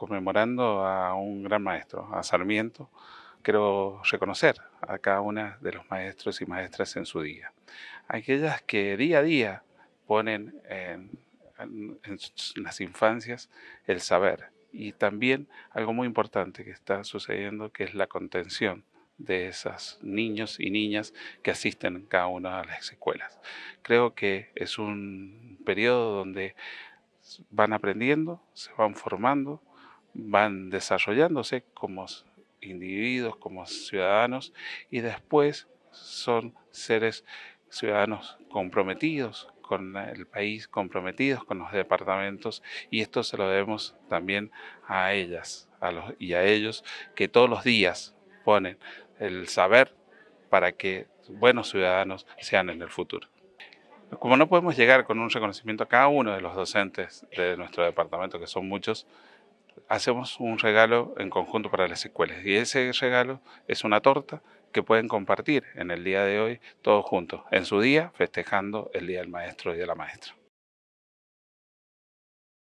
conmemorando a un gran maestro, a Sarmiento, Quiero reconocer a cada una de los maestros y maestras en su día. Aquellas que día a día ponen en, las infancias el saber y también algo muy importante que está sucediendo, que es la contención de esos niños y niñas que asisten cada una de las escuelas. Creo que es un periodo donde van aprendiendo, se van formando van desarrollándose como individuos, como ciudadanos, y después son seres ciudadanos comprometidos con el país, comprometidos con los departamentos, y esto se lo debemos también a ellas a los, y a ellos que todos los días ponen el saber para que buenos ciudadanos sean en el futuro. Como no podemos llegar con un reconocimiento a cada uno de los docentes de nuestro departamento, que son muchos, hacemos un regalo en conjunto para las escuelas y ese regalo es una torta que pueden compartir en el día de hoy todos juntos, en su día, festejando el Día del Maestro y de la Maestra.